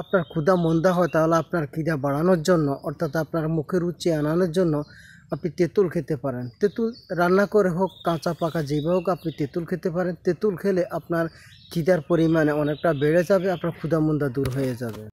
আপনার ক্ষুদা মন্দা হয় তাহলে আপনার খিদা বাড়ানোর জন্য অর্থাৎ আপনার মুখে রুচি আনানোর জন্য আপনি তেঁতুল খেতে পারেন তেঁতুল রান্না করে হোক কাঁচা পাকা যেভাবে হোক আপনি তেঁতুল খেতে পারেন তেঁতুল খেলে আপনার খিদার পরিমাণে অনেকটা বেড়ে যাবে আপনার ক্ষুদা মন্দা দূর হয়ে যাবে